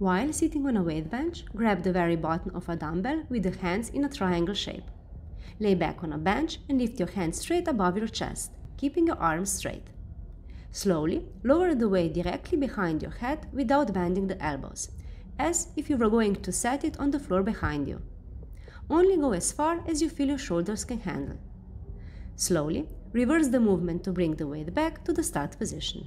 While sitting on a weight bench, grab the very bottom of a dumbbell with the hands in a triangle shape. Lay back on a bench and lift your hands straight above your chest, keeping your arms straight. Slowly, lower the weight directly behind your head without bending the elbows, as if you were going to set it on the floor behind you. Only go as far as you feel your shoulders can handle. Slowly, reverse the movement to bring the weight back to the start position.